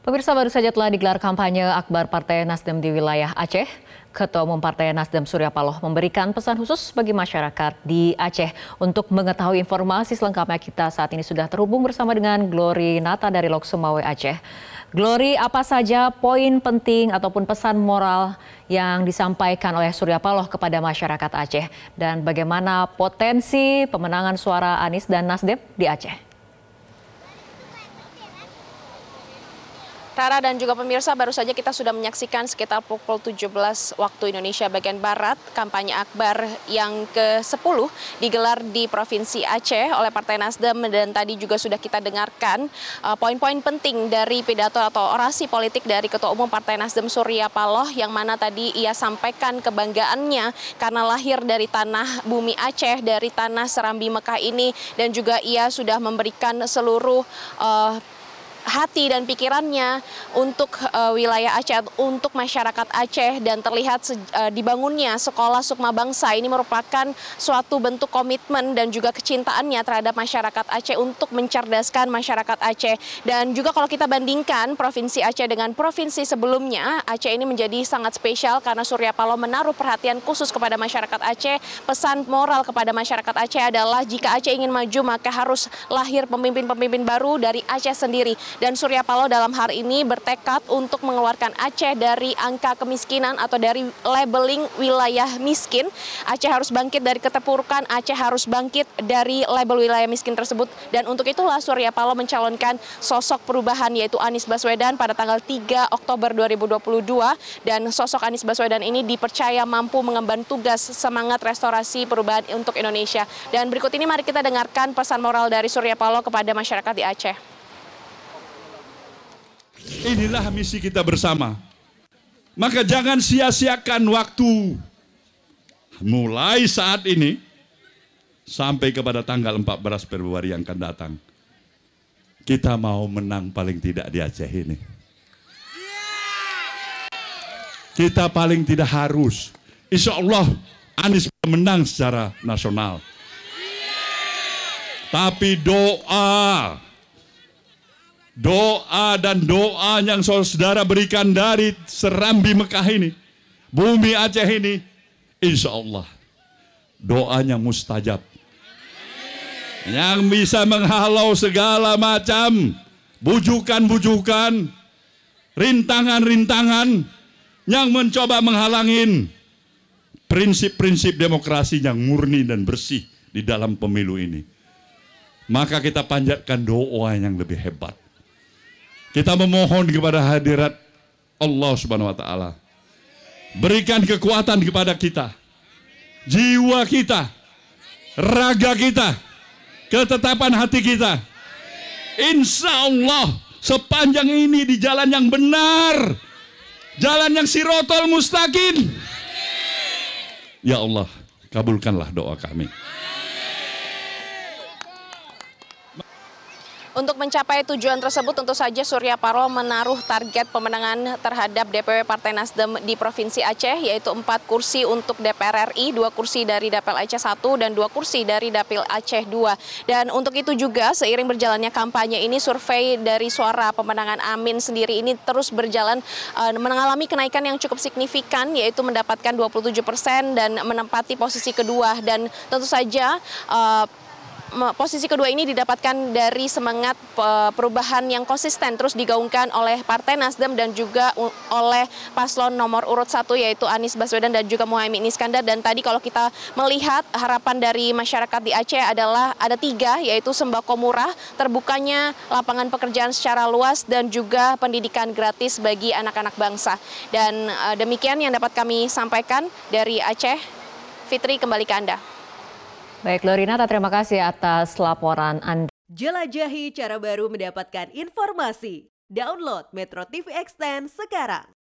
Pemirsa baru saja telah digelar kampanye Akbar Partai Nasdem di wilayah Aceh. Ketua Umum Partai Nasdem Surya Paloh memberikan pesan khusus bagi masyarakat di Aceh. Untuk mengetahui informasi selengkapnya kita saat ini sudah terhubung bersama dengan Glory Nata dari Lok Sumawe Aceh. Glory, apa saja poin penting ataupun pesan moral yang disampaikan oleh Surya Paloh kepada masyarakat Aceh dan bagaimana potensi pemenangan suara Anies dan Nasdem di Aceh? Tara dan juga pemirsa baru saja kita sudah menyaksikan sekitar pukul 17 waktu Indonesia bagian Barat kampanye Akbar yang ke-10 digelar di Provinsi Aceh oleh Partai Nasdem dan tadi juga sudah kita dengarkan eh, poin-poin uh, penting dari pidato atau orasi politik dari Ketua Umum Partai Nasdem Surya Paloh yang mana tadi ia sampaikan kebanggaannya karena lahir dari tanah bumi Aceh, dari tanah Serambi Mekah ini dan juga ia sudah memberikan seluruh uh, hati dan pikirannya untuk uh, wilayah Aceh, untuk masyarakat Aceh dan terlihat uh, dibangunnya sekolah Sukma Bangsa ini merupakan suatu bentuk komitmen dan juga kecintaannya terhadap masyarakat Aceh untuk mencerdaskan masyarakat Aceh dan juga kalau kita bandingkan provinsi Aceh dengan provinsi sebelumnya Aceh ini menjadi sangat spesial karena Surya Paloh menaruh perhatian khusus kepada masyarakat Aceh pesan moral kepada masyarakat Aceh adalah jika Aceh ingin maju maka harus lahir pemimpin-pemimpin baru dari Aceh sendiri dan Surya Paloh dalam hari ini bertekad untuk mengeluarkan Aceh dari angka kemiskinan atau dari labeling wilayah miskin. Aceh harus bangkit dari keterpurukan, Aceh harus bangkit dari label wilayah miskin tersebut. Dan untuk itulah Surya Paloh mencalonkan sosok perubahan yaitu Anies Baswedan pada tanggal 3 Oktober 2022 dan sosok Anies Baswedan ini dipercaya mampu mengemban tugas semangat restorasi perubahan untuk Indonesia. Dan berikut ini mari kita dengarkan pesan moral dari Surya Paloh kepada masyarakat di Aceh. Inilah misi kita bersama. Maka jangan sia-siakan waktu mulai saat ini sampai kepada tanggal 14 Februari yang akan datang. Kita mau menang paling tidak di Aceh ini. Kita paling tidak harus. Insya Allah Anies menang secara nasional. Tapi doa Doa dan doa yang saudara berikan dari Serambi Mekah ini, bumi Aceh ini, insya Allah doanya mustajab. Yang bisa menghalau segala macam bujukan-bujukan, rintangan-rintangan yang mencoba menghalangin prinsip-prinsip demokrasi yang murni dan bersih di dalam pemilu ini. Maka kita panjatkan doa yang lebih hebat. Kita memohon kepada hadirat Allah Subhanahu wa taala. Berikan kekuatan kepada kita. Jiwa kita, raga kita, ketetapan hati kita. Insya Allah sepanjang ini di jalan yang benar, jalan yang sirotol mustaqim. Ya Allah, kabulkanlah doa kami. Untuk mencapai tujuan tersebut tentu saja Surya Paloh menaruh target pemenangan terhadap DPW Partai Nasdem di Provinsi Aceh yaitu 4 kursi untuk DPR RI, 2 kursi dari Dapil Aceh 1 dan 2 kursi dari Dapil Aceh 2. Dan untuk itu juga seiring berjalannya kampanye ini survei dari suara pemenangan Amin sendiri ini terus berjalan eh, mengalami kenaikan yang cukup signifikan yaitu mendapatkan 27 persen dan menempati posisi kedua dan tentu saja eh, posisi kedua ini didapatkan dari semangat perubahan yang konsisten terus digaungkan oleh Partai Nasdem dan juga oleh paslon nomor urut satu yaitu Anies Baswedan dan juga Muhammad Iskandar. Dan tadi kalau kita melihat harapan dari masyarakat di Aceh adalah ada tiga yaitu sembako murah, terbukanya lapangan pekerjaan secara luas dan juga pendidikan gratis bagi anak-anak bangsa. Dan eh, demikian yang dapat kami sampaikan dari Aceh. Fitri kembali ke Anda. Baik, Lorinata terima kasih atas laporan Anda. Jelajahi cara baru mendapatkan informasi. Download Metro TV Extend sekarang.